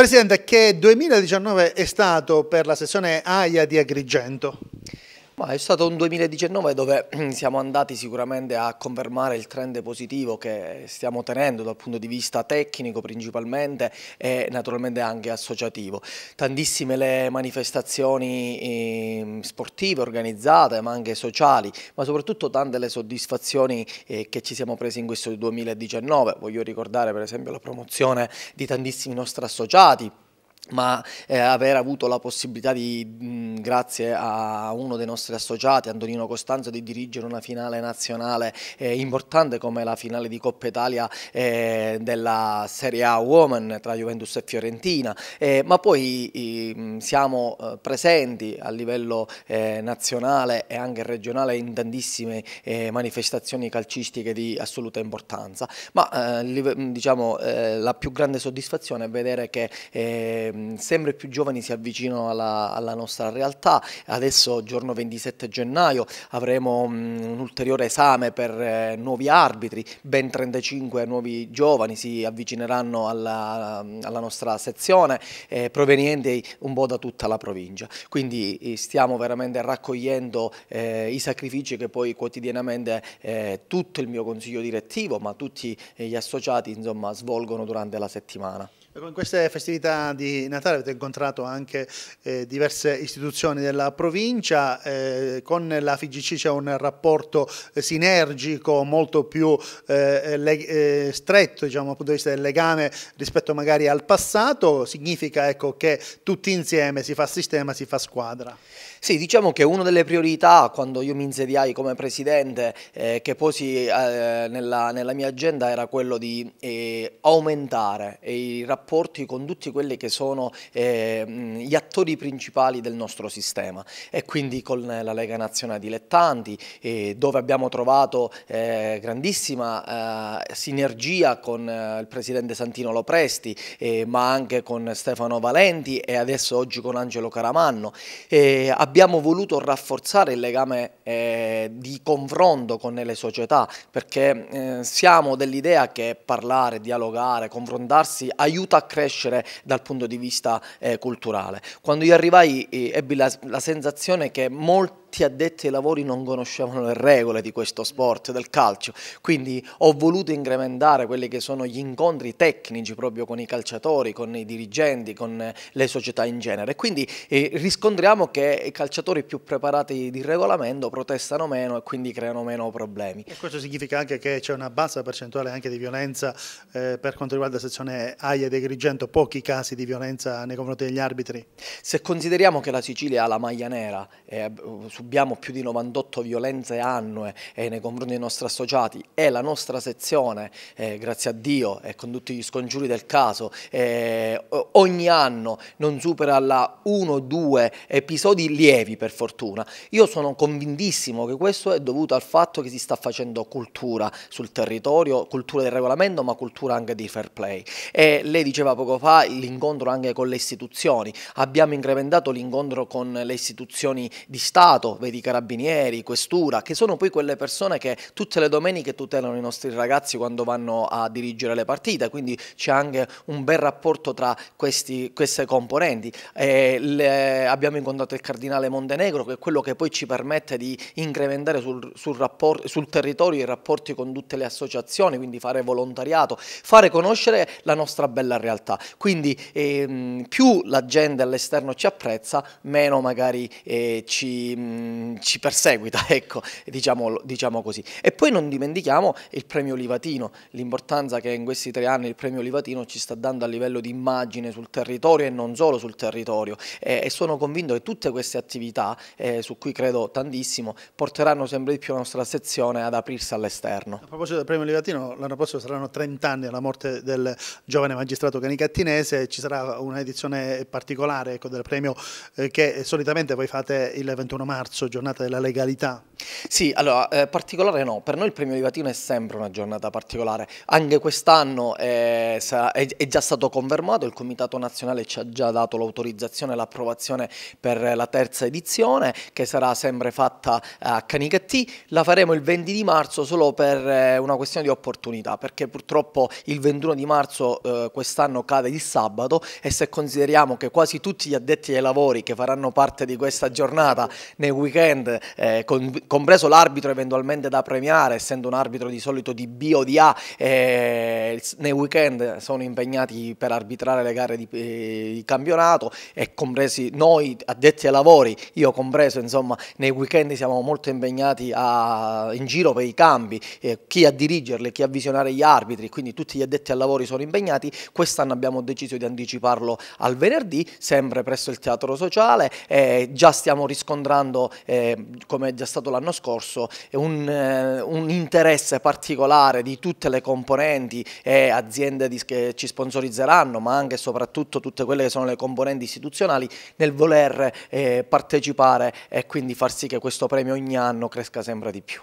Presidente, che 2019 è stato per la sessione AIA di Agrigento? Ma è stato un 2019 dove siamo andati sicuramente a confermare il trend positivo che stiamo tenendo dal punto di vista tecnico principalmente e naturalmente anche associativo. Tantissime le manifestazioni ehm, sportive organizzate ma anche sociali, ma soprattutto tante le soddisfazioni eh, che ci siamo presi in questo 2019. Voglio ricordare per esempio la promozione di tantissimi nostri associati ma eh, aver avuto la possibilità di mh, grazie a uno dei nostri associati, Antonino Costanzo, di dirigere una finale nazionale eh, importante come la finale di Coppa Italia eh, della Serie A Women tra Juventus e Fiorentina, eh, ma poi mm, siamo eh, presenti a livello eh, nazionale e anche regionale in tantissime eh, manifestazioni calcistiche di assoluta importanza, ma mm, diciamo, la più grande soddisfazione è vedere che mm, sempre più giovani si avvicinano alla, alla nostra realtà realtà. Adesso giorno 27 gennaio avremo mm, un ulteriore esame per eh, nuovi arbitri, ben 35 nuovi giovani si avvicineranno alla, alla nostra sezione eh, provenienti un po' da tutta la provincia. Quindi eh, stiamo veramente raccogliendo eh, i sacrifici che poi quotidianamente eh, tutto il mio consiglio direttivo ma tutti eh, gli associati insomma, svolgono durante la settimana. Con queste festività di Natale avete incontrato anche eh, diverse istituzioni della provincia, eh, con la FIGC c'è un rapporto eh, sinergico molto più eh, eh, eh, stretto diciamo, dal punto di vista del legame rispetto magari al passato, significa ecco, che tutti insieme si fa sistema, si fa squadra. Sì, diciamo che una delle priorità quando io mi insediai come presidente eh, che posi eh, nella, nella, mia agenda era quello di eh, aumentare eh, i rapporti con tutti quelli che sono eh, gli attori principali del nostro sistema e quindi con eh, la Lega Nazionale Dilettanti dove abbiamo trovato grandissima sinergia con il presidente Santino Lopresti ma anche con Stefano Valenti e adesso oggi con Angelo Caramanno. Eh, abbiamo voluto rafforzare il legame eh, di confronto con le società perché eh, siamo dell'idea che parlare, dialogare, confrontarsi aiuta a crescere dal punto di vista eh, culturale. Quando io arrivai eh, ebbi la, la sensazione che molti tutti addetti ai lavori non conoscevano le regole di questo sport, del calcio, quindi ho voluto incrementare quelli che sono gli incontri tecnici proprio con i calciatori, con i dirigenti, con eh, le società in genere. Quindi eh, riscontriamo che i calciatori più preparati di regolamento protestano meno e quindi creano meno problemi. E questo significa anche che c'è una bassa percentuale anche di violenza eh, per quanto riguarda la sezione Aia ed Agrigento, pochi casi di violenza nei confronti degli arbitri? Se consideriamo che la Sicilia ha la maglia nera, eh, subiamo più di 98 violenze annue eh, nei confronti dei nostri associati e la nostra sezione, eh, grazie a Dio e con tutti gli scongiuri del caso, eh, ogni anno non supera la 1-2 episodi lievi per fortuna. Io sono convintissimo che questo è dovuto al fatto che si sta facendo cultura sul territorio, cultura del regolamento ma cultura anche di fair play. E lei diceva poco fa l'incontro anche con le istituzioni, abbiamo incrementato l'incontro con le istituzioni di Stato, vedi carabinieri, questura, che sono poi quelle persone che tutte le domeniche tutelano i nostri ragazzi quando vanno a dirigere le partite, quindi c'è anche un bel rapporto tra questi, queste componenti. Eh, le, abbiamo incontrato il cardinale Montenegro, che è quello che poi ci permette di incrementare sul, sul, rapport, sul territorio i rapporti con tutte le associazioni, quindi fare volontariato, fare conoscere la nostra bella realtà. Quindi ehm, più la gente all'esterno ci apprezza, meno magari eh, ci Mm, ci perseguita, ecco, diciamo, diciamo, così. E poi non dimentichiamo il premio Livatino, l'importanza che in questi tre anni il premio Livatino ci sta dando a livello di immagine sul territorio e non solo sul territorio e, e sono convinto che tutte queste attività, eh, su cui credo tantissimo, porteranno sempre di più la nostra sezione ad aprirsi all'esterno. A proposito del premio Livatino, l'anno prossimo saranno 30 anni alla morte del giovane magistrato canicattinese, ci sarà un'edizione particolare ecco, del premio eh, che solitamente voi fate il 21 marzo marzo, giornata della legalità, sì, allora, eh, particolare no, per noi il Premio di Livatino è sempre una giornata particolare, anche quest'anno è, eh, è, è, già stato confermato, il Comitato Nazionale ci ha già dato l'autorizzazione e l'approvazione per la terza edizione che sarà sempre fatta a Canicattì, la faremo il 20 di marzo solo per eh, una questione di opportunità, perché purtroppo il 21 di marzo eh, quest'anno cade il sabato e se consideriamo che quasi tutti gli addetti ai lavori che faranno parte di questa giornata nei weekend eh, con compreso l'arbitro eventualmente da premiare, essendo un arbitro di solito di B o di A, eh, nei weekend sono impegnati per arbitrare le gare di, eh, di campionato e compresi noi addetti ai lavori, io compreso, insomma, nei weekend siamo molto impegnati a, in giro per i campi, eh, chi a dirigerli, chi a visionare gli arbitri, quindi tutti gli addetti ai lavori sono impegnati, quest'anno abbiamo deciso di anticiparlo al venerdì, sempre presso il teatro sociale, eh, già stiamo riscontrando, eh, come è già stato la l'anno scorso un, eh, un, interesse particolare di tutte le componenti e aziende di, che ci sponsorizzeranno, ma anche e soprattutto tutte quelle che sono le componenti istituzionali nel voler eh, partecipare e quindi far sì che questo premio ogni anno cresca sempre di più.